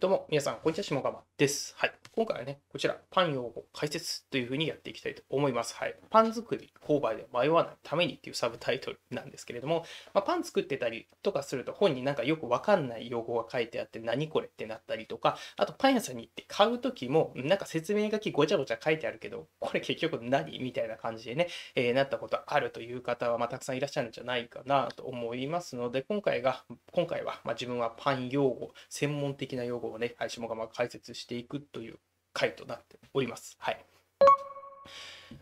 どうも、皆さん、こんにちは、下川です。はい。今回はね、こちら、パン用語解説というふうにやっていきたいと思います。はい。パン作り、購買で迷わないためにっていうサブタイトルなんですけれども、まあ、パン作ってたりとかすると本になんかよくわかんない用語が書いてあって、何これってなったりとか、あとパン屋さんに行って買う時も、なんか説明書きごちゃごちゃ書いてあるけど、これ結局何みたいな感じでね、えー、なったことあるという方は、まあ、たくさんいらっしゃるんじゃないかなと思いますので、今回が、今回は、まあ、自分はパン用語、専門的な用語をね、はい、下が解説していくという回となっております。はい。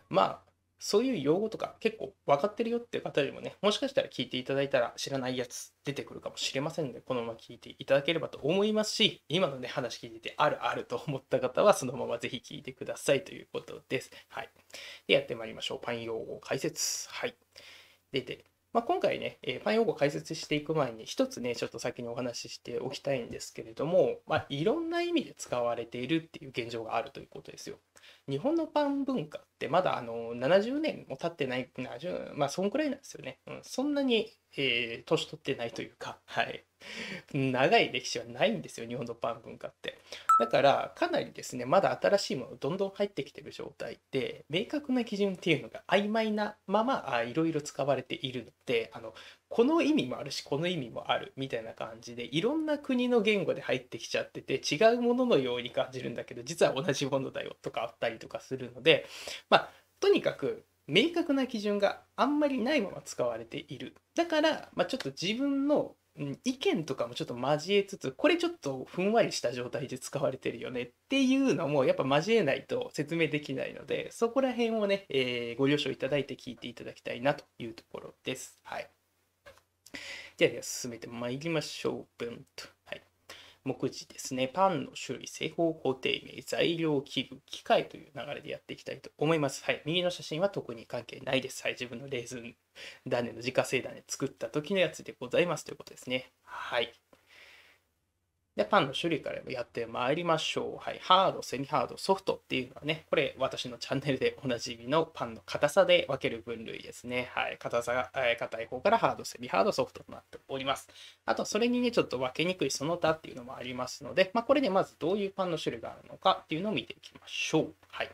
まあ、そういう用語とか結構分かってるよっていう方にもね、もしかしたら聞いていただいたら知らないやつ出てくるかもしれませんので、このまま聞いていただければと思いますし、今のね、話聞いててあるあると思った方はそのままぜひ聞いてくださいということです。はい。で、やってまいりましょう。パン用語解説。はい。出て、まあ、今回ね、えー、パン用語解説していく前に、一つね、ちょっと先にお話ししておきたいんですけれども、まあ、いろんな意味で使われているっていう現状があるということですよ。日本のパン文化ってまだあの70年も経ってない、70まあ、そんくらいなんですよね。うん、そんなにえー、年取ってないというか、はい、長い歴史はないんですよ日本のパン文化ってだからかなりですねまだ新しいものどんどん入ってきてる状態で明確な基準っていうのが曖昧なままいろいろ使われているのであのこの意味もあるしこの意味もあるみたいな感じでいろんな国の言語で入ってきちゃってて違うもののように感じるんだけど実は同じものだよとかあったりとかするのでまあとにかく明確な基準があんまりないまま使われているだから、まあ、ちょっと自分の意見とかもちょっと交えつつこれちょっとふんわりした状態で使われてるよねっていうのもやっぱ交えないと説明できないのでそこら辺をね、えー、ご了承いただいて聞いていただきたいなというところです。はい、ではでは進めてまいりましょう。ブンと目次ですね、パンの種類、製法、工程名、材料、器具、機械という流れでやっていきたいと思います。はい、右の写真は特に関係ないです。はい、自分のレーズン種の自家製種作った時のやつでございますということですね。はい。で、パンの種類からやってまいりましょう。はい。ハード、セミハード、ソフトっていうのはね、これ私のチャンネルでおなじみのパンの硬さで分ける分類ですね。はい。硬さが、えー、硬い方からハード、セミハード、ソフトとなっております。あと、それにね、ちょっと分けにくいその他っていうのもありますので、まあ、これでまずどういうパンの種類があるのかっていうのを見ていきましょう。はい。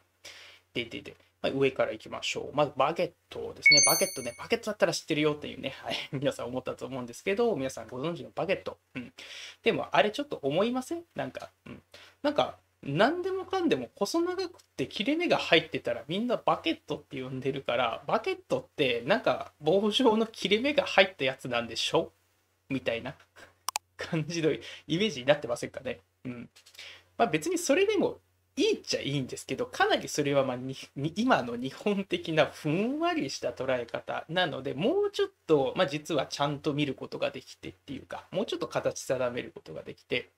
で、で、で。まあ、上からいきましょう。まずバゲットですね。バゲットね。バゲットだったら知ってるよっていうね、はい、皆さん思ったと思うんですけど、皆さんご存知のバゲット。うん。でも、あれちょっと思いませんなんか、うん。なんか、何でもかんでも細長くて切れ目が入ってたらみんなバケットって呼んでるからバケットってなんか棒状の切れ目が入ったやつなんでしょみたいな 感じのイメージになってませんかね。うんまあ、別にそれでもいいっちゃいいんですけどかなりそれはま今の日本的なふんわりした捉え方なのでもうちょっと、まあ、実はちゃんと見ることができてっていうかもうちょっと形定めることができて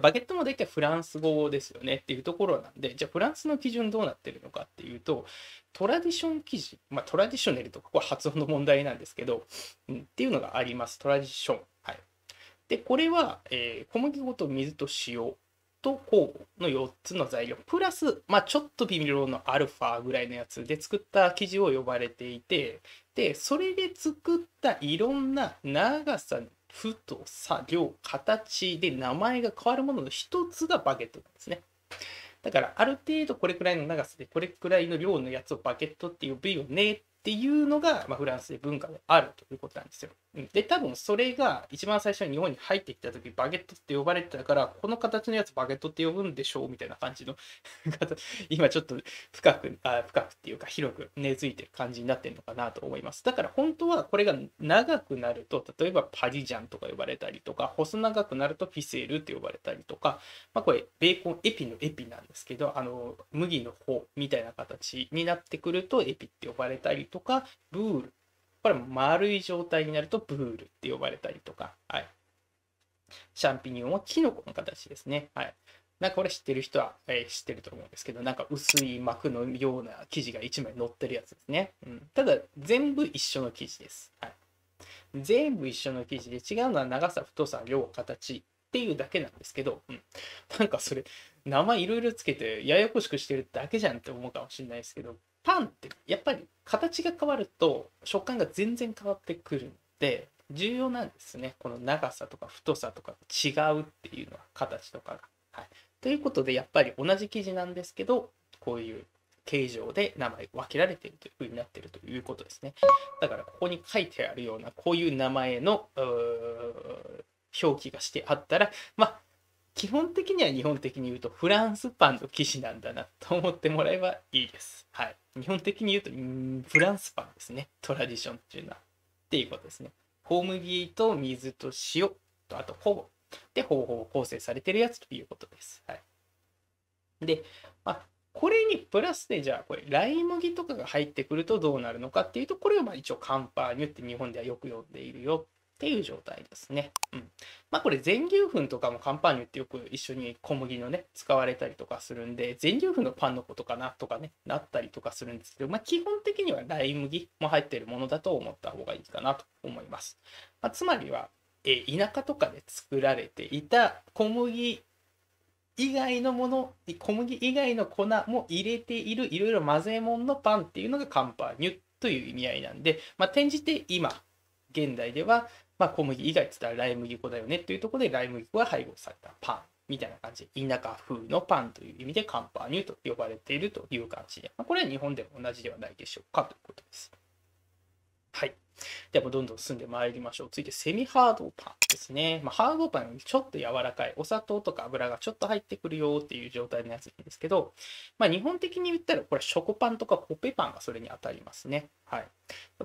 バゲットも大体フランス語ですよねっていうところなんで、じゃあフランスの基準どうなってるのかっていうと、トラディション生地まあ、トラディショネルとか、これ発音の問題なんですけど、うん、っていうのがあります。トラディション。はい。で、これは、えー、小麦粉と水と塩と酵母の4つの材料プラス、まあ、ちょっと微妙のアルファぐらいのやつで作った生地を呼ばれていてでそれで作ったいろんな長さ太さ量形で名前が変わるものの1つがバゲットなんですねだからある程度これくらいの長さでこれくらいの量のやつをバゲットっていう部位をねっっていうのが、まあ、フランスで文化であるということなんですよ。で多分それが一番最初に日本に入ってきた時バゲットって呼ばれてたからこの形のやつバゲットって呼ぶんでしょうみたいな感じの 今ちょっと深くあ深くっていうか広く根付いてる感じになってるのかなと思います。だから本当はこれが長くなると例えばパリジャンとか呼ばれたりとか細長くなるとフィセールって呼ばれたりとか、まあ、これベーコンエピのエピなんですけどあの麦の方みたいな形になってくるとエピって呼ばれたりとかとかブールこれも丸い状態になるとブールって呼ばれたりとか、はい、シャンピニオンはキノコの形ですね。はいなんかこれ知ってる人は、えー、知ってると思うんですけど、なんか薄い膜のような生地が1枚載ってるやつですね。うん、ただ、全部一緒の生地です、はい。全部一緒の生地で違うのは長さ、太さ、量、形っていうだけなんですけど、うん、なんかそれ、名前いろいろつけてややこしくしてるだけじゃんって思うかもしれないですけど、パンってやっぱり形が変わると食感が全然変わってくるので重要なんですねこの長さとか太さとか違うっていうのは形とかが。はい、ということでやっぱり同じ生地なんですけどこういう形状で名前分けられているというふうになっているということですね。だからここに書いてあるようなこういう名前の表記がしてあったらまあ基本的には日本的に言うとフランスパンの騎士なんだなと思ってもらえばいいです。はい。日本的に言うとフランスパンですね。トラディションっていうのは。っていうことですね。小麦と水と塩とあとほぼで方法を構成されてるやつということです。はい。で、まあ、これにプラスでじゃあこれライ麦とかが入ってくるとどうなるのかっていうとこれをまあ一応カンパーニュって日本ではよく呼んでいるよっていう状態ですね。うん、まあこれ全粒粉とかもカンパーニュってよく一緒に小麦のね使われたりとかするんで全粒粉のパンのことかなとかねなったりとかするんですけど、まあ、基本的には大麦も入ってるものだと思った方がいいかなと思います。まあ、つまりは、え田舎とかで作られていた小麦以外のもの小麦以外の粉も入れているいろいろ混ぜ物のパンっていうのがカンパーニュという意味合いなんで、まあ、転じて今現代ではまあ、小麦以外って言ったらライ麦粉だよねっていうところでライ麦粉が配合されたパンみたいな感じで田舎風のパンという意味でカンパーニュと呼ばれているという感じで、まあ、これは日本でも同じではないでしょうかということです。はい。でもどんどん進んでまいりましょう。続いてセミハードパンですね。まあ、ハードパンよりちょっと柔らかい、お砂糖とか油がちょっと入ってくるよっていう状態のやつなんですけど、まあ、日本的に言ったらこれショコパンとかコペパンがそれに当たりますね。はい。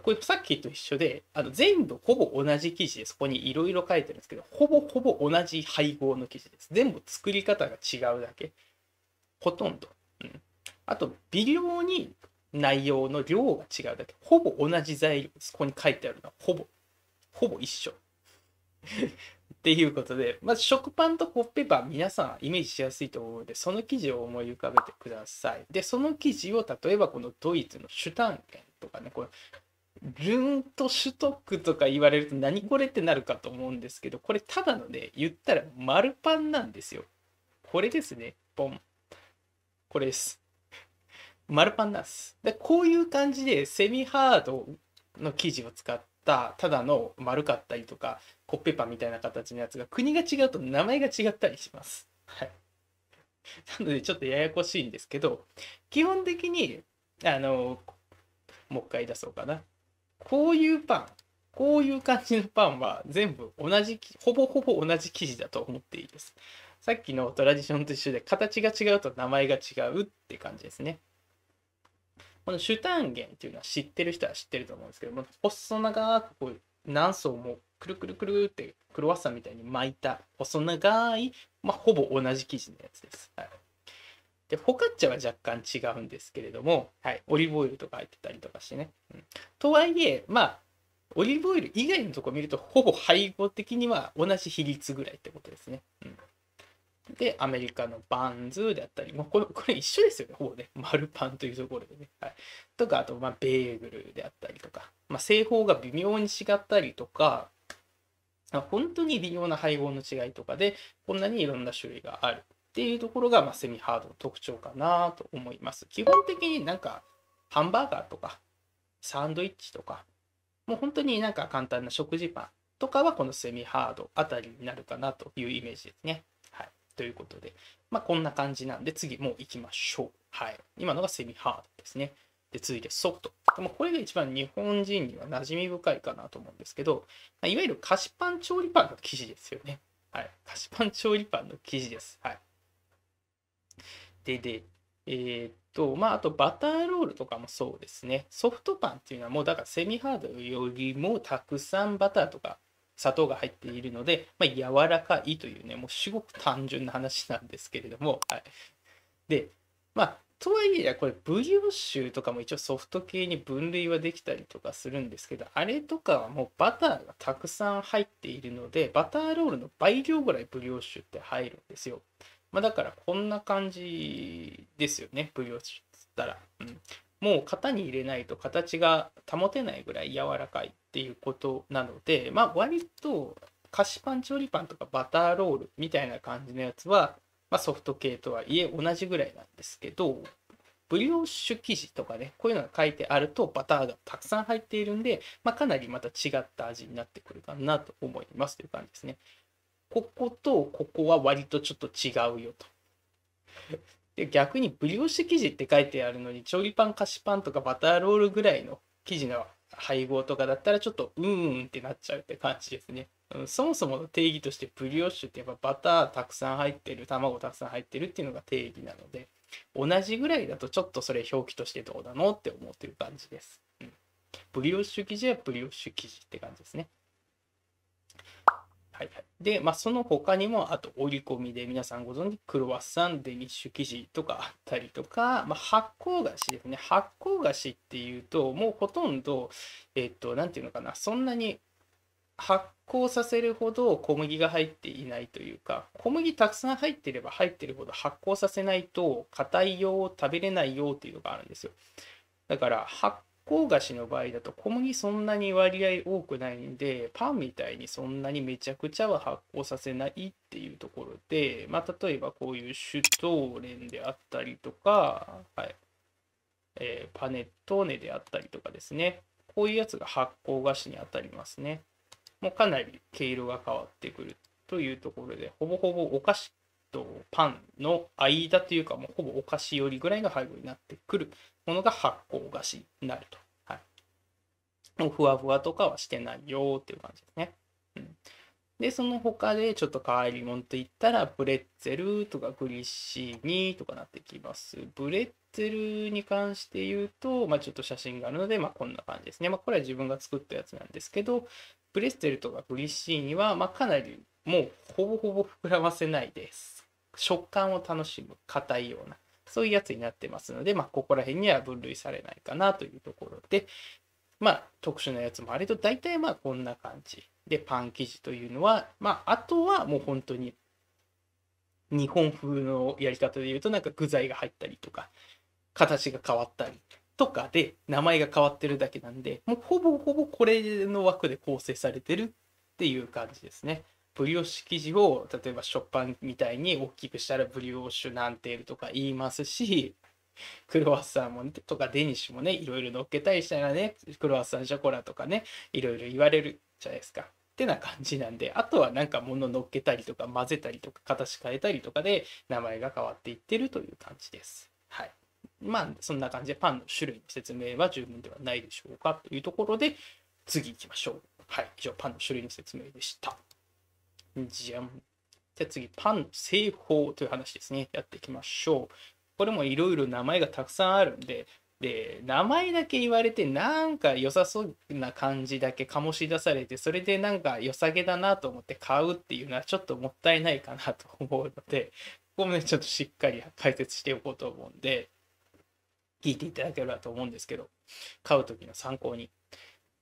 これさっきと一緒で、あの全部ほぼ同じ生地でそこにいろいろ書いてるんですけど、ほぼほぼ同じ配合の生地です。全部作り方が違うだけ。ほとんど。うん、あと、微量に内容の量が違うだけほぼ同じ材料ですここに書いてあるのはほぼほぼ一緒っていうことで、まず食パンとコッペパン皆さんイメージしやすいと思うのでその記事を思い浮かべてくださいでその記事を例えばこのドイツのシュタンケンとかねこれルントシュトックとか言われると何これってなるかと思うんですけどこれただのね言ったら丸パンなんですよこれですねポンこれです丸パンなんです。で、こういう感じでセミハードの生地を使ったただの丸かったりとかコッペパンみたいな形のやつが国が違うと名前が違ったりします。はい。なのでちょっとややこしいんですけど、基本的に、あの、もう一回出そうかな。こういうパン、こういう感じのパンは全部同じ、ほぼほぼ同じ生地だと思っていいです。さっきのトラディションと一緒で形が違うと名前が違うって感じですね。このシュタンゲンっていうのは知ってる人は知ってると思うんですけども細長くこう何層もくるくるくるってクロワッサンみたいに巻いた細長い、まあ、ほぼ同じ生地のやつです。はい、でフォカッチャは若干違うんですけれども、はい、オリーブオイルとか入ってたりとかしてね。うん、とはいえまあオリーブオイル以外のとこ見るとほぼ配合的には同じ比率ぐらいってことですね。うんで、アメリカのバンズであったり、もうこれこれ一緒ですよね、ほぼね。丸パンというところでね。はい、とか、あと、まあ、ベーグルであったりとか、まあ、製法が微妙に違ったりとか、本当に微妙な配合の違いとかで、こんなにいろんな種類があるっていうところが、まあ、セミハードの特徴かなと思います。基本的になんか、ハンバーガーとか、サンドイッチとか、もう本当になんか簡単な食事パンとかは、このセミハードあたりになるかなというイメージですね。ということで、まあ、こんな感じなんで、次もう行きましょう。はい。今のがセミハードですね。で、続いてソフト。でもこれが一番日本人には馴染み深いかなと思うんですけど、いわゆる菓子パン調理パンの生地ですよね。はい。菓子パン調理パンの生地です。はい。で、で、えー、っと、まあ、あとバターロールとかもそうですね。ソフトパンっていうのはもうだからセミハードよりもたくさんバターとか砂糖が入っているので、まあ、柔らかいというねもうすごく単純な話なんですけれども、はい、でまあとはいえこれブリオッシュとかも一応ソフト系に分類はできたりとかするんですけどあれとかはもうバターがたくさん入っているのでバターロールの倍量ぐらいブリオッシュって入るんですよ、まあ、だからこんな感じですよねブリオッシュっつったら、うん、もう型に入れないと形が保てないぐらい柔らかいっていうことなので、まあ、割と菓子パン調理パンとかバターロールみたいな感じのやつは、まあ、ソフト系とはいえ同じぐらいなんですけどブリオッシュ生地とかねこういうのが書いてあるとバターがたくさん入っているんで、まあ、かなりまた違った味になってくるかなと思いますという感じですねこことここは割とちょっと違うよとで逆にブリオッシュ生地って書いてあるのに調理パン菓子パンとかバターロールぐらいの生地の配合とかだったらちょっとうんってなっちゃうって感じですね。そもそもの定義としてブリオッシュってやっぱバターたくさん入ってる卵たくさん入ってるっていうのが定義なので同じぐらいだとちょっとそれ表記としてどうなのって思ってる感じです、うん。ブリオッシュ生地はブリオッシュ生地って感じですね。はいはい。で、まあ、その他にも、あと折り込みで皆さんご存知、クロワッサン、デニッシュ生地とかあったりとか、まあ、発酵菓子ですね。発酵菓子っていうと、もうほとんど、えっと、なんていうのかな、そんなに発酵させるほど小麦が入っていないというか、小麦たくさん入ってれば入ってるほど発酵させないと、硬いよう、食べれないよっていうのがあるんですよ。だから、発甲菓子の場合だと小麦そんなに割合多くないんでパンみたいにそんなにめちゃくちゃは発酵させないっていうところで、まあ、例えばこういうシュトーレンであったりとか、はいえー、パネットーネであったりとかですねこういうやつが発酵菓子にあたりますねもうかなり毛色が変わってくるというところでほぼほぼお菓子とパンの間というかもうほぼお菓子よりぐらいの配合になってくるものが発酵菓子になると。ふわふわとかはしてないよっていう感じですね。うん、で、その他でちょっと変わり者といったら、ブレッツェルとかグリッシーニとかなってきます。ブレッツェルに関して言うと、まあ、ちょっと写真があるので、まあ、こんな感じですね。まあ、これは自分が作ったやつなんですけど、ブレッツェルとかグリッシーニは、まかなりもうほぼほぼ膨らませないです。食感を楽しむ、硬いような。そういうやつになってますので、まあ、ここら辺には分類されないかなというところで、まあ特殊なやつもあれと大体まあこんな感じでパン生地というのはまああとはもう本当に日本風のやり方でいうとなんか具材が入ったりとか形が変わったりとかで名前が変わってるだけなんでもうほぼほぼこれの枠で構成されてるっていう感じですね。ブリオッシュ生地を例えば食パンみたいに大きくしたらブリオッシュなんていうとか言いますしクロワッサンもとかデニッシュもねいろいろ乗っけたりしたらねクロワッサンショコラとかねいろいろ言われるじゃないですか。ってな感じなんであとはなんか物乗っけたりとか混ぜたりとか形変えたりとかで名前が変わっていってるという感じです。はい、まあそんな感じでパンの種類の説明は十分ではないでしょうかというところで次行きましょう。はい、以上パンの種類の説明でした。じゃん。じゃあ次パンの製法という話ですね。やっていきましょう。これもいろいろ名前がたくさんあるんでで名前だけ言われてなんか良さそうな感じだけ醸し出されてそれでなんか良さげだなと思って買うっていうのはちょっともったいないかなと思うのでここもねちょっとしっかり解説しておこうと思うんで聞いていただければと思うんですけど買う時の参考に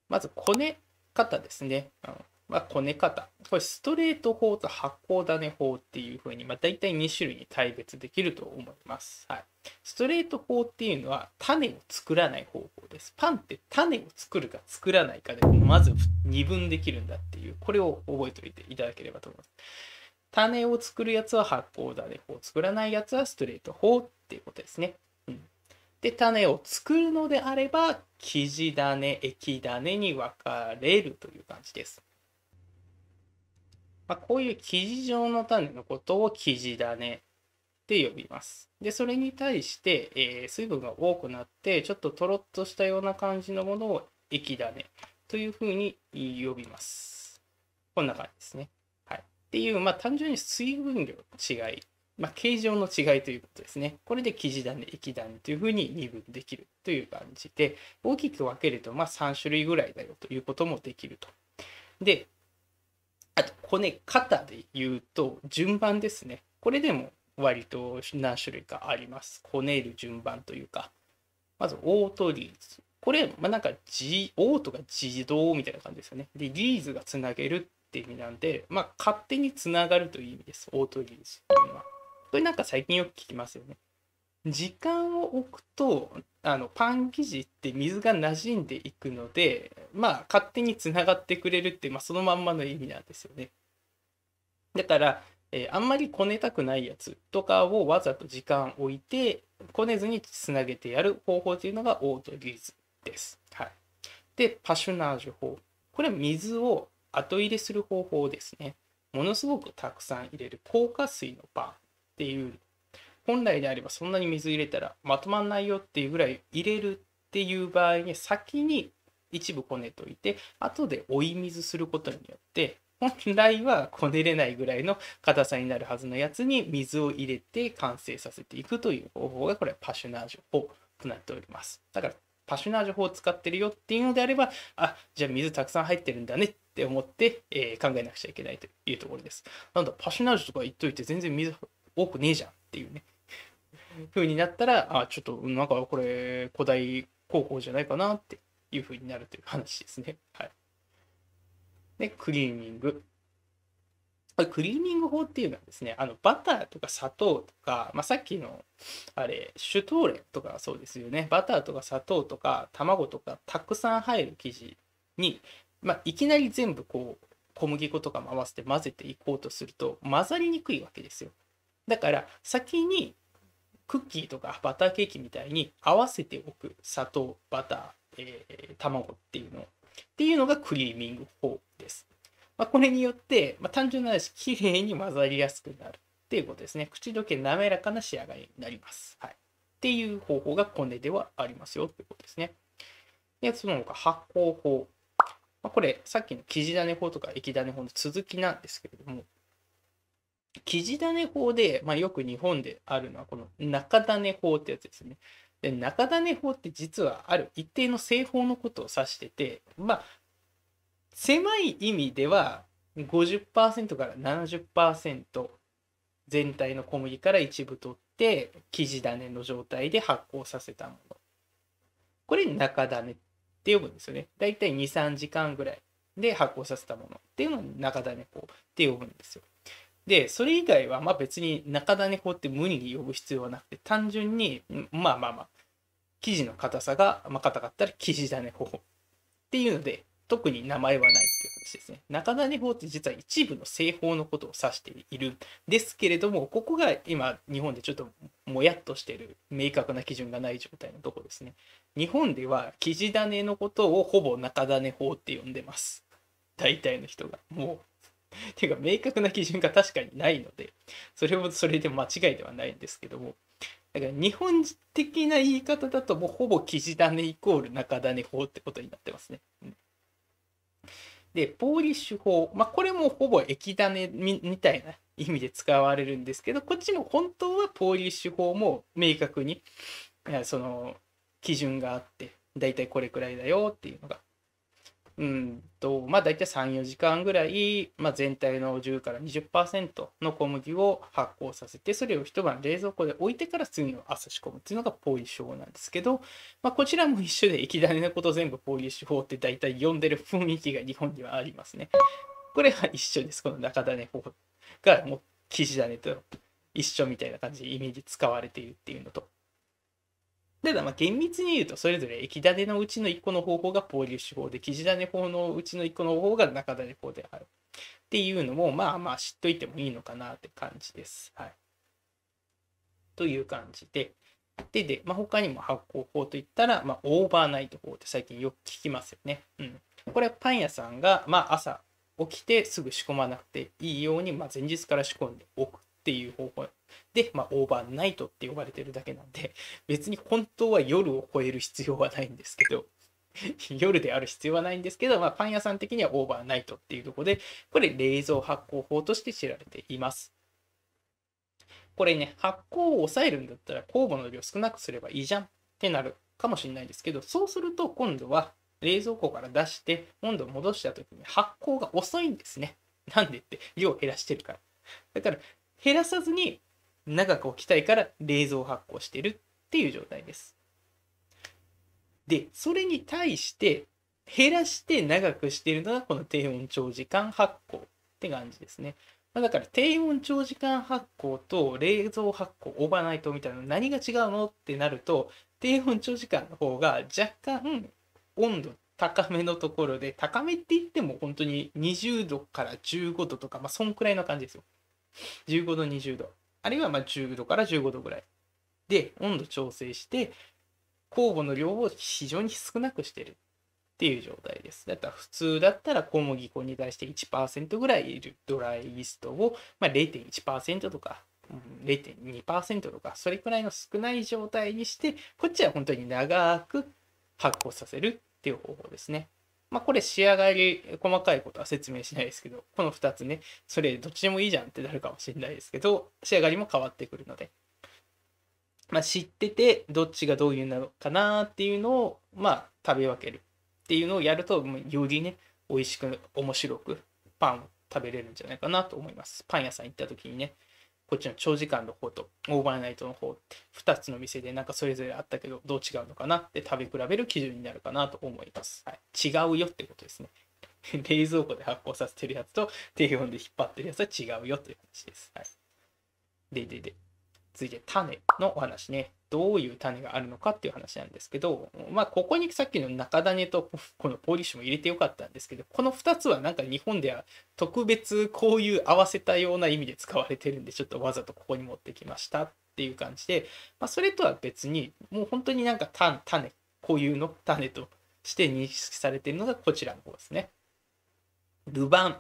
まずこね方ですね、うん、まあ、こね方。これ、ストレート法と発光種法っていうふうに、まあ、大体2種類に大別できると思います。はい。ストレート法っていうのは、種を作らない方法です。パンって種を作るか作らないかで、まず二分できるんだっていう、これを覚えておいていただければと思います。種を作るやつは発酵種法、作らないやつはストレート法っていうことですね。うん。で、種を作るのであれば、生地種、液種に分かれるという感じです。まあ、こういう生地状の種のことを生地種って呼びます。で、それに対して、えー、水分が多くなって、ちょっととろっとしたような感じのものを液種というふうに呼びます。こんな感じですね。はい。っていう、まあ、単純に水分量の違い、まあ、形状の違いということですね。これで生地種、液種というふうに二分できるという感じで、大きく分けると、ま3種類ぐらいだよということもできると。で、骨肩で言うと順番ですねこれでも割と何種類かありますこねる順番というかまずオートリーズこれ、まあ、なんか、G、オートが自動みたいな感じですよねでリーズがつなげるって意味なんで、まあ、勝手につながるという意味ですオートリーズっていうのはこれなんか最近よく聞きますよね時間を置くとあのパン生地って水が馴染んでいくのでまあ勝手につながってくれるって、まあ、そのまんまの意味なんですよね。だから、えー、あんまりこねたくないやつとかをわざと時間置いて、こねずにつなげてやる方法というのがオートリーズです。はい。で、パシュナージュ法。これは水を後入れする方法ですね。ものすごくたくさん入れる硬化水のパンっていう、本来であればそんなに水入れたらまとまんないよっていうぐらい入れるっていう場合に先に一部こねといて後で追い水することによって本来はこねれないぐらいの硬さになるはずのやつに水を入れて完成させていくという方法がこれはパシュナージュ法となっております。だからパシュナージュ法を使ってるよっていうのであればあじゃあ水たくさん入ってるんだねって思って、えー、考えなくちゃいけないというところです。なんだパシュナージュとか言っといて全然水多くねえじゃんっていうね風になったらあちょっとなんかこれ古代工法じゃないかなっていう風になるという話ですね。はいで、クリーミング。これクリーミング法っていうのはですね、あのバターとか砂糖とか、まあ、さっきのあれ、シュトーレとかそうですよね、バターとか砂糖とか卵とかたくさん入る生地に、まあ、いきなり全部こう小麦粉とかも合わせて混ぜていこうとすると混ざりにくいわけですよ。だから先にクッキーとかバターケーキみたいに合わせておく砂糖、バター、えー、卵っていうのをっていうのがクリーミング法です。まあ、これによって、まあ、単純な話、きれいに混ざりやすくなるっていうことですね。口どけ滑らかな仕上がりになります。はい。っていう方法がコネではありますよってことですね。で、その他、発酵法。まあ、これ、さっきの生地種法とか液種法の続きなんですけれども、生地種法で、まあ、よく日本であるのは、この中種法ってやつですね。で中種法って実はある一定の製法のことを指しててまあ狭い意味では50%から70%全体の小麦から一部取って生地種の状態で発酵させたものこれ中種って呼ぶんですよねだいたい23時間ぐらいで発酵させたものっていうのを中種法って呼ぶんですよでそれ以外はまあ別に中種法って無理に呼ぶ必要はなくて単純にまあまあまあ生地の硬さが、まあ、硬かったら生地種法っていうので特に名前はないっていう話ですね。中種法って実は一部の製法のことを指しているんですけれども、ここが今日本でちょっともやっとしている明確な基準がない状態のところですね。日本では生地種のことをほぼ中種法って呼んでます。大体の人が。もう ていうか明確な基準が確かにないのでそれもそれで間違いではないんですけどもだから日本的な言い方だともうほぼ生地種イコール中種法ってことになってますね。うん、でポーリッシュ法、まあ、これもほぼ液種みみたいな意味で使われるんですけどこっちも本当はポーリッシュ法も明確にその基準があってだいたいこれくらいだよっていうのがうんとまあ、大体34時間ぐらい、まあ、全体の10から20%の小麦を発酵させてそれを一晩冷蔵庫で置いてから次の朝仕込むっていうのがポイ症なんですけど、まあ、こちらも一緒で液種のこと全部ポイ手法って大体呼んでる雰囲気が日本にはありますね。これは一緒ですこの中種法がもう生地種と一緒みたいな感じでイメージ使われているっていうのと。ただまあ厳密に言うとそれぞれ液種のうちの1個の方法がポーリッシュ法で生地種法のうちの1個の方法が中種法であるっていうのもまあまあ知っといてもいいのかなって感じです。はい、という感じで。で、で、まあ、他にも発酵法といったら、まあ、オーバーナイト法って最近よく聞きますよね。うん。これはパン屋さんが、まあ、朝起きてすぐ仕込まなくていいように、まあ、前日から仕込んでおくっていう方法で、まあ、オーバーナイトって呼ばれてるだけなんで、別に本当は夜を超える必要はないんですけど、夜である必要はないんですけど、まあ、パン屋さん的にはオーバーナイトっていうとこで、これ冷蔵発酵法として知られています。これね、発酵を抑えるんだったら酵母の量少なくすればいいじゃんってなるかもしれないですけど、そうすると今度は冷蔵庫から出して温度を戻した時に発酵が遅いんですね。なんでって量を減らしてるから。だから減らさずに長く置きたいから冷蔵発酵してるっていう状態です。で、それに対して減らして長くしてるのがこの低温長時間発酵って感じですね。まあ、だから低温長時間発酵と冷蔵発酵オーバーナイトみたいなの何が違うのってなると低温長時間の方が若干温度高めのところで高めって言っても本当に20度から15度とか、まあ、そんくらいの感じですよ。15度、20度、あるいはま10度から15度ぐらいで温度調整して、酵母の量を非常に少なくしてるっていう状態です。だから普通だったら小麦粉に対して1%ぐらいいるドライイーストを、ま0.1%とか0.2%とかそれくらいの少ない状態にしてこっちは本当に長く発酵させるっていう方法ですね。まあ、これ仕上がり細かいことは説明しないですけどこの2つねそれどっちでもいいじゃんってなるかもしれないですけど仕上がりも変わってくるので、まあ、知っててどっちがどういうのかなっていうのをまあ食べ分けるっていうのをやるとよりね美味しく面白くパンを食べれるんじゃないかなと思いますパン屋さん行った時にねこっちの長時間の方とオーバーナイトの方って2つの店でなんかそれぞれあったけどどう違うのかなって食べ比べる基準になるかなと思います、はい、違うよってことですね 冷蔵庫で発酵させてるやつと低温で引っ張ってるやつは違うよという話です、はい、ででで続いて種のお話ね。どういう種があるのかっていう話なんですけど、まあ、ここにさっきの中種とこのポリッシュも入れてよかったんですけど、この2つはなんか日本では特別こういう合わせたような意味で使われてるんで、ちょっとわざとここに持ってきましたっていう感じで、まあ、それとは別に、もう本当になんか種、固有の種として認識されているのがこちらの方ですね。ルバン。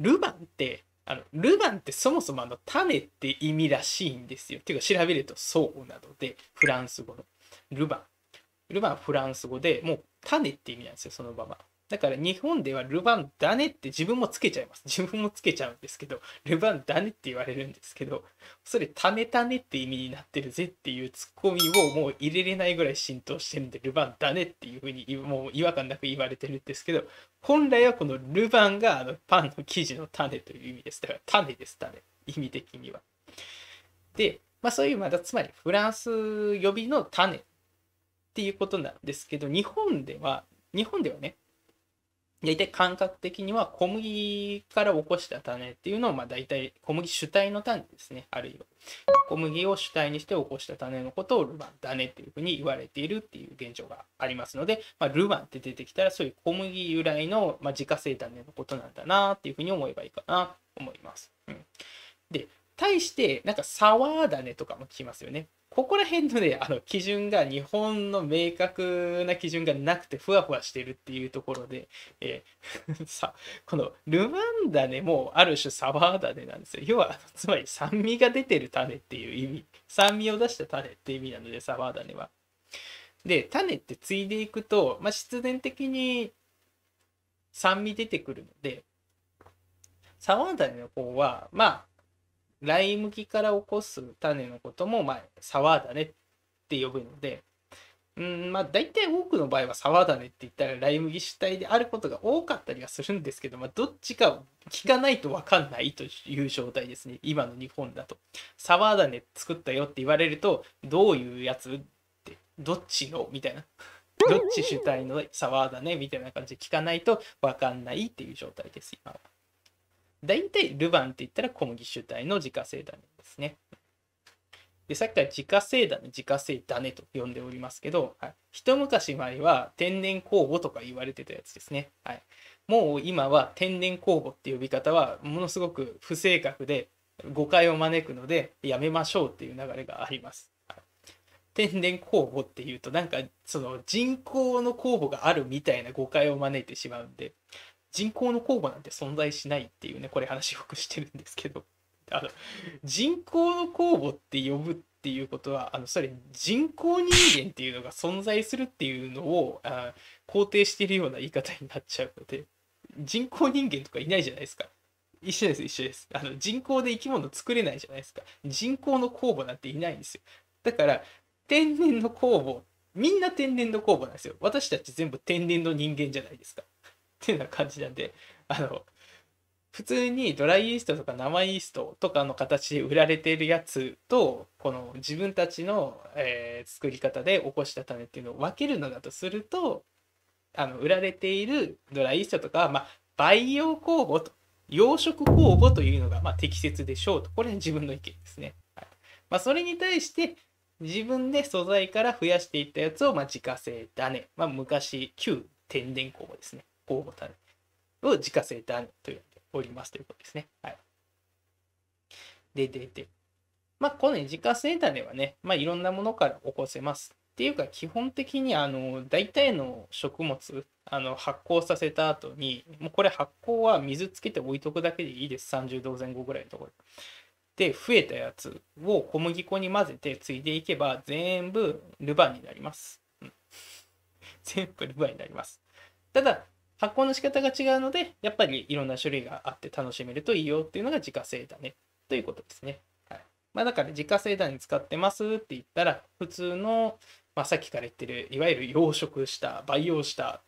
ルバンってあのルバンってそもそもあの種って意味らしいんですよ。ていうか調べるとそうなのでフランス語のルバン。ルバンはフランス語でもう種って意味なんですよそのまま。だから日本ではルヴァンダネって自分もつけちゃいます。自分もつけちゃうんですけど、ルヴァンダネって言われるんですけど、それためたねって意味になってるぜっていうツッコミをもう入れれないぐらい浸透してるんで、ルヴァンダネっていうふうにもう違和感なく言われてるんですけど、本来はこのルヴァンがあのパンの生地の種という意味です。だから種です、種。意味的には。で、まあそういう、まだつまりフランス呼びの種っていうことなんですけど、日本では、日本ではね、大体感覚的には小麦から起こした種っていうのを、まあ、大体小麦主体の種ですねあるいは小麦を主体にして起こした種のことをルバン種っていうふうに言われているっていう現状がありますので、まあ、ルバンって出てきたらそういう小麦由来の、まあ、自家製種のことなんだなっていうふうに思えばいいかなと思います。うん、で対して、なんか、サワーだねとかも聞きますよね。ここら辺のね、あの、基準が、日本の明確な基準がなくて、ふわふわしてるっていうところで、えー、さ、この、ルマンダネも、ある種、サワーダネなんですよ。要は、つまり、酸味が出てる種っていう意味。酸味を出した種って意味なので、サワーダネは。で、種って継いでいくと、まあ、必然的に酸味出てくるので、サワーダネの方は、まあ、ライ麦から起こす種のことも、まあ、沢種って呼ぶので、うん、まあ大体多くの場合は沢種って言ったらライ麦主体であることが多かったりはするんですけど、まあ、どっちか聞かないと分かんないという状態ですね今の日本だと。沢種作ったよって言われるとどういうやつってどっちのみたいな。どっち主体の沢種みたいな感じで聞かないと分かんないっていう状態です今は。大体ルヴァンって言ったら小麦主体の自家製ダネですね。でさっきから自家製ダネ、自家製ダネと呼んでおりますけど、はい、一昔前は天然酵母とか言われてたやつですね。はい、もう今は天然酵母って呼び方はものすごく不正確で誤解を招くのでやめましょうっていう流れがあります。はい、天然酵母っていうとなんかその人工の酵母があるみたいな誤解を招いてしまうんで人工の酵母なんて存在しないっていうねこれ話よくしてるんですけどあの人工の酵母って呼ぶっていうことはあのそれ人工人間っていうのが存在するっていうのをあ肯定してるような言い方になっちゃうので人工人間とかいないじゃないですか。一緒です一緒です。あの人工で生き物作れないじゃないですか。人工の酵母なんていないんですよ。だから天然の酵母みんな天然の酵母なんですよ。私たち全部天然の人間じゃないですか。っていうような感じなんであの普通にドライイーストとか生イーストとかの形で売られているやつとこの自分たちの、えー、作り方で起こした種っていうのを分けるのだとするとあの売られているドライイーストとかは、まあ、培養酵母と養殖酵母というのが、まあ、適切でしょうとこれは自分の意見ですね。はいまあ、それに対して自分で素材から増やしていったやつを、まあ、自家製種、まあ、昔旧天然酵母ですねを自家製と呼んでおりますということですね。はい。で、で、で。まあ、この、ね、自家製種はね、まあ、いろんなものから起こせます。っていうか、基本的に、あの、大体の食物、あの、発酵させた後に、もうこれ発酵は水つけて置いとくだけでいいです。30度前後ぐらいのところ。で、増えたやつを小麦粉に混ぜてついでいけば、全部ルバンになります。うん、全部ルバンになります。ただ、発酵の仕方が違うのでやっぱりいろんな種類があって楽しめるといいよっていうのが自家製だねということですね。はいまあ、だから自家製種使ってますって言ったら普通の、まあ、さっきから言ってるいわゆる養殖した培養した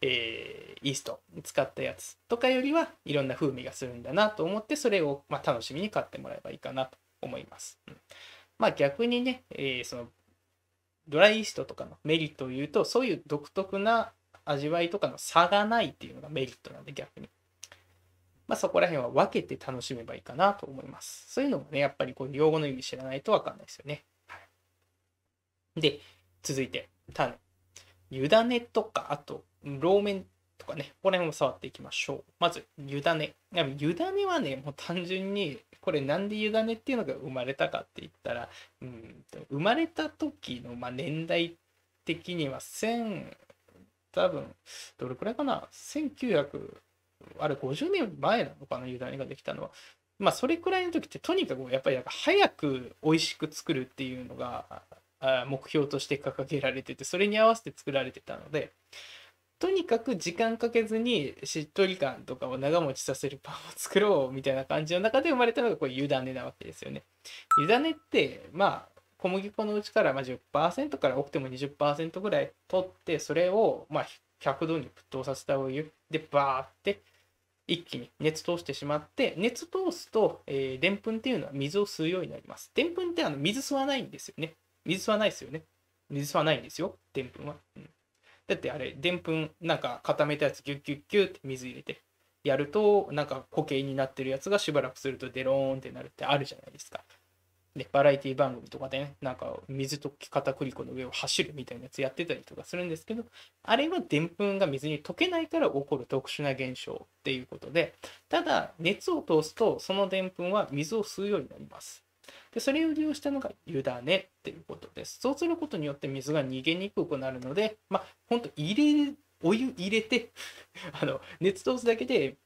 えー、イースト使ったやつとかよりはいろんな風味がするんだなと思ってそれを、まあ、楽しみに買ってもらえばいいかなと思います。うん、まあ逆にね、えー、そのドライイーストとかのメリットを言うとそういう独特な味わいとかの差がないっていうのがメリットなんで逆に。まあ、そこら辺は分けて楽しめばいいかなと思います。そういうのもね、やっぱりこう用語の意味知らないと分かんないですよね。はい、で、続いて、種。委ねとか、あと、ローメンとかね、ここら辺も触っていきましょう。まず、委ね。委ねはね、もう単純に、これなんで委ねっていうのが生まれたかって言ったら、うん生まれた時のまあ年代的には1000、多分、どれくらいかな、1900、あれ50年前なのかな、湯種ができたのは。まあ、それくらいの時って、とにかくやっぱりなんか早く美味しく作るっていうのが目標として掲げられてて、それに合わせて作られてたので、とにかく時間かけずにしっとり感とかを長持ちさせるパンを作ろうみたいな感じの中で生まれたのがこれ湯種なわけですよね。湯ねってま小麦粉のうちからま10%から多くても20%ぐらい取ってそれをま100度に沸騰させたお湯でバーって一気に熱通してしまって熱通すとでんぷんっていうのは水を吸うようになりますでんぷんってあの水吸わないんですよね水吸わないですよね水吸わないんですよでんぷんは、うん、だってあれでんぷんなんか固めたやつギュッギュッギュッって水入れてやるとなんか固形になってるやつがしばらくするとデローンってなるってあるじゃないですかね、バラエティ番組とかでねなんか水溶き片栗粉の上を走るみたいなやつやってたりとかするんですけどあれはでんぷんが水に溶けないから起こる特殊な現象っていうことでただ熱を通すとそのでんぷんは水を吸うようになりますでそれを利用したのが湯だねっていうことですそうすることによって水が逃げにくくなるのでまあほんと入れお湯入れて あの熱通すだけで、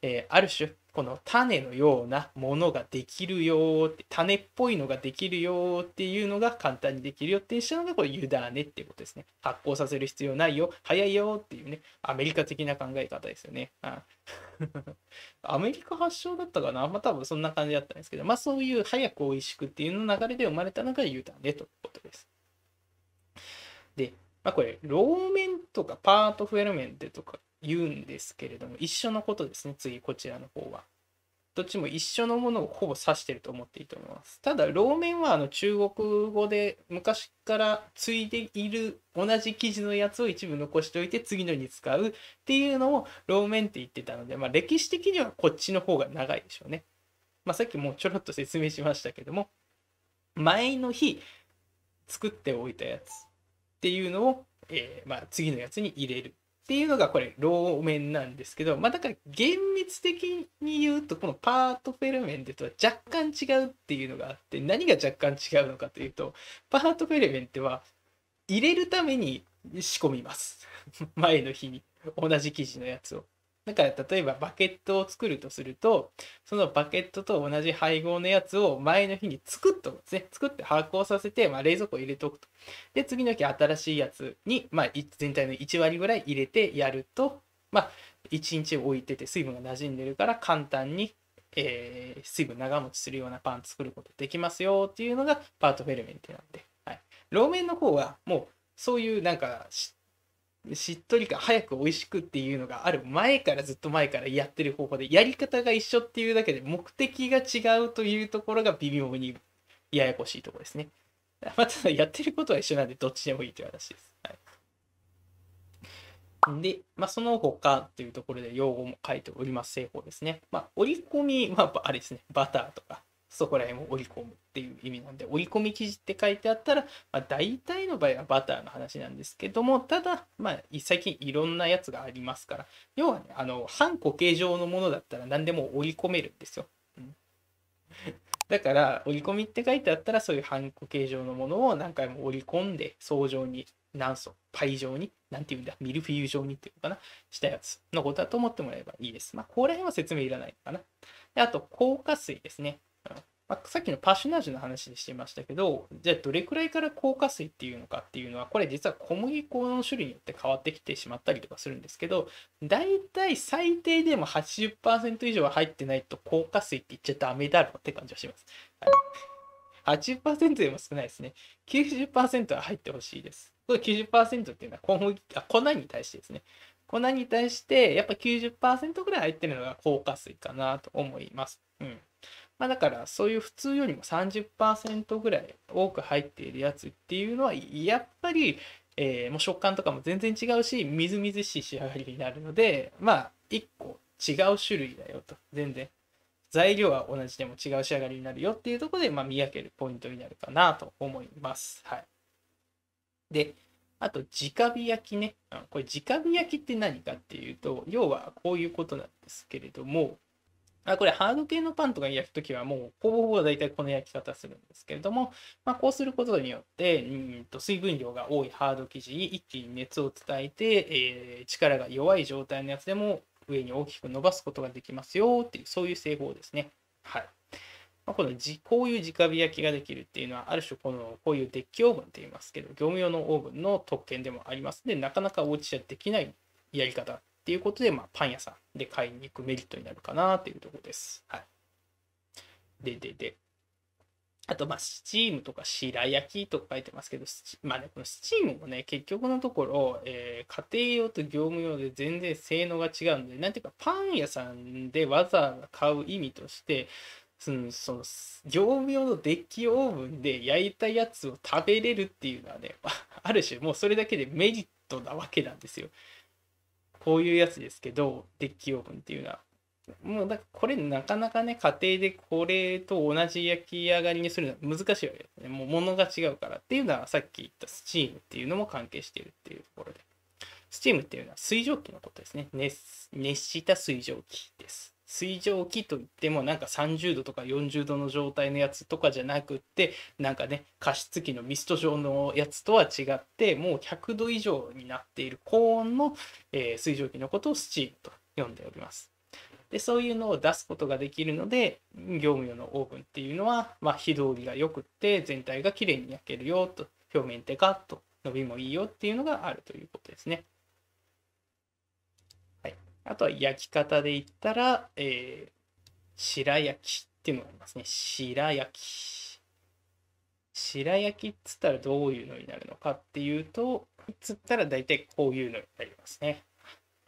えー、ある種この種のようなものができるよって種っぽいのができるよっていうのが簡単にできるよってしたのがこれ委ねっていうことですね発酵させる必要ないよ早いよっていうねアメリカ的な考え方ですよね、うん、アメリカ発祥だったかなまあ多分そんな感じだったんですけどまあそういう早く美味しくっていうの流れで生まれたのが委ねということですでまあ、これ、楼面とかパートフェルメンてとか言うんですけれども、一緒のことですね、次、こちらの方は。どっちも一緒のものをほぼ指してると思っていいと思います。ただ、メンはあの中国語で昔から継いでいる同じ記事のやつを一部残しておいて次のに使うっていうのをメンって言ってたので、まあ、歴史的にはこっちの方が長いでしょうね。まあ、さっきもうちょろっと説明しましたけども、前の日作っておいたやつっていうのを、えー、まあ、次のやつに入れるっていうのがこれローメンなんですけど、まあ、だから厳密的に言うとこのパートフェルメンテとは若干違うっていうのがあって何が若干違うのかというとパートフェルメンテは入れるために仕込みます 前の日に同じ生地のやつをだから例えばバケットを作るとするとそのバケットと同じ配合のやつを前の日に作っとくんですね作って発酵させて、まあ、冷蔵庫入れておくとで次の日新しいやつに、まあ、全体の1割ぐらい入れてやると、まあ、1日置いてて水分が馴染んでるから簡単にえー、水分長持ちするようなパン作ることできますよっていうのがパートフェルメンテなんで、はい、路面の方はもうそういうなんかしっとりか早く美味しくっていうのがある前からずっと前からやってる方法でやり方が一緒っていうだけで目的が違うというところが微妙にややこしいところですね。まあ、ただやってることは一緒なんでどっちでもいいという話です。はい、で、まあ、その他というところで用語も書いております製法ですね。まあ、折り込みは、まあ、あれですね、バターとかそこら辺を織り込むっていう意味なんで織り込み生地って書いてあったら、まあ、大体の場合はバターの話なんですけどもただ、まあ、最近いろんなやつがありますから要はねあの半固形状のものだったら何でも織り込めるんですよ。うん だから折り込みって書いてあったらそういう半固形状のものを何回も折り込んで層状に何層パイ状に何て言うんだミルフィーユ状にっていうのかなしたやつのことだと思ってもらえばいいです。まあここら辺は説明いらないのかな。であと硬化水ですね。まあ、さっきのパッシュナージュの話にしてましたけどじゃあどれくらいから硬化水っていうのかっていうのはこれ実は小麦粉の種類によって変わってきてしまったりとかするんですけどだいたい最低でも80%以上は入ってないと硬化水って言っちゃダメだろうって感じはします。はい、80%でも少ないですね。90%は入ってほしいです。これ90%っていうのは小麦あ粉に対してですね。粉に対してやっぱ90%ぐらい入ってるのが硬化水かなと思います。うんまあ、だからそういう普通よりも30%ぐらい多く入っているやつっていうのはやっぱり、えー、もう食感とかも全然違うしみずみずしい仕上がりになるのでまあ1個違う種類だよと全然材料は同じでも違う仕上がりになるよっていうところで、まあ、見分けるポイントになるかなと思います。はい、であと直火焼きね、うん、これ直火焼きって何かっていうと要はこういうことなんですけれどもまあ、これハード系のパンとか焼くときはもうほぼほぼ大体この焼き方するんですけれども、まあ、こうすることによってうんと水分量が多いハード生地に一気に熱を伝えて、えー、力が弱い状態のやつでも上に大きく伸ばすことができますよっていうそういう製法ですね。はいまこのじこういう直火焼きができるっていうのはある種このこういうデッキオーブンって言いますけど業務用のオーブンの特権でもありますのでなかなかお家じゃできないやり方ていうことで、まあ、パン屋さんで買いに行くメリットになるかなっていうとこです。はい。で、で、で。あと、まあ、スチームとか白焼きとか書いてますけど、まあね、このスチームもね、結局のところ、えー、家庭用と業務用で全然性能が違うんで、なんていうか、パン屋さんでわざわざ買う意味として、その、その業務用のデッキオーブンで焼いたやつを食べれるっていうのはね、ある種もうそれだけでメリットなわけなんですよ。こういうやつですけど、デッキオーブンっていうのは。もうだこれなかなかね、家庭でこれと同じ焼き上がりにするのは難しいわけですね。もう物が違うからっていうのはさっき言ったスチームっていうのも関係しているっていうところで。スチームっていうのは水蒸気のことですね。熱熱した水蒸気です。水蒸気といってもなんか30度とか40度の状態のやつとかじゃなくってなんかね加湿器のミスト状のやつとは違ってもう100度以上になっている高温の、えー、水蒸気のことをスチームと呼んでおります。でそういうのを出すことができるので業務用のオーブンっていうのは、まあ、火通りがよくって全体がきれいに焼けるよと表面テカッと伸びもいいよっていうのがあるということですね。あとは焼き方で言ったら、えー、白焼きっていうのがありますね。白焼き。白焼きっつったらどういうのになるのかっていうと、つったら大体こういうのになりますね。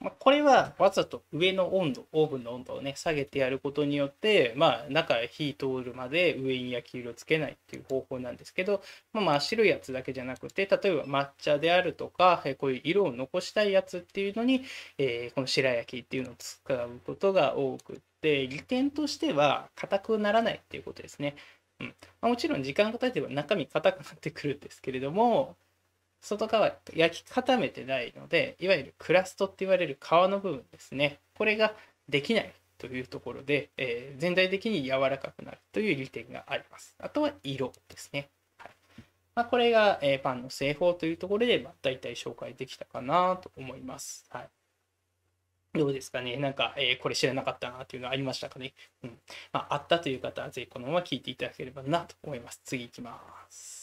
まあ、これはわざと上の温度オーブンの温度をね下げてやることによってまあ中火通るまで上に焼き色をつけないっていう方法なんですけど、まあ、真っ白いやつだけじゃなくて例えば抹茶であるとかこういう色を残したいやつっていうのに、えー、この白焼きっていうのを使うことが多くって利点としては硬くならないっていうことですね。うんまあ、もちろん時間が経てば中身硬くなってくるんですけれども外側焼き固めてないのでいわゆるクラストって言われる皮の部分ですねこれができないというところで、えー、全体的に柔らかくなるという利点がありますあとは色ですね、はいまあ、これが、えー、パンの製法というところで、まあ、大体紹介できたかなと思います、はいどうですかねなんか、えー、これ知らなかったなというのはありましたかねうん。まあ、あったという方は、ぜひこのまま聞いていただければなと思います。次いきます。